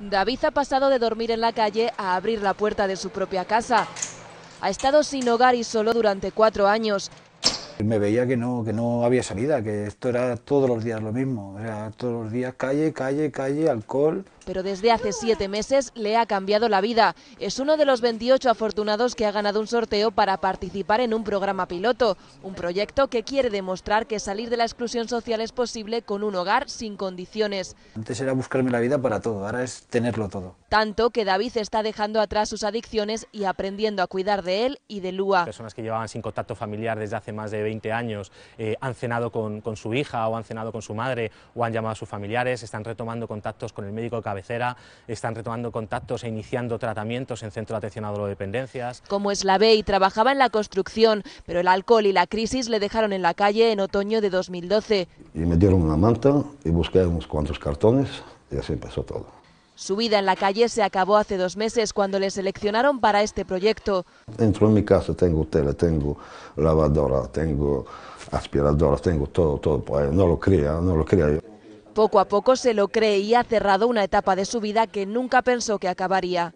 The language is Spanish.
David ha pasado de dormir en la calle a abrir la puerta de su propia casa. Ha estado sin hogar y solo durante cuatro años. Me veía que no, que no había salida, que esto era todos los días lo mismo, era todos los días calle, calle, calle, alcohol. Pero desde hace siete meses le ha cambiado la vida. Es uno de los 28 afortunados que ha ganado un sorteo para participar en un programa piloto, un proyecto que quiere demostrar que salir de la exclusión social es posible con un hogar sin condiciones. Antes era buscarme la vida para todo, ahora es tenerlo todo. Tanto que David está dejando atrás sus adicciones y aprendiendo a cuidar de él y de Lua. Personas que llevaban sin contacto familiar desde hace más de 20 años eh, han cenado con, con, su hija o han cenado con su madre o han llamado a sus familiares, están retomando contactos con el médico de cabecera, están retomando contactos e iniciando tratamientos en centro de atención a Dependencias. Como es la y trabajaba en la construcción, pero el alcohol y la crisis le dejaron en la calle en otoño de 2012. Y me dieron una manta y busqué unos cuantos cartones y así empezó todo. Su vida en la calle se acabó hace dos meses cuando le seleccionaron para este proyecto. Dentro de mi casa tengo tele, tengo lavadora, tengo aspiradora, tengo todo, todo. Pues no lo creía, no lo creía. Poco a poco se lo cree y ha cerrado una etapa de su vida que nunca pensó que acabaría.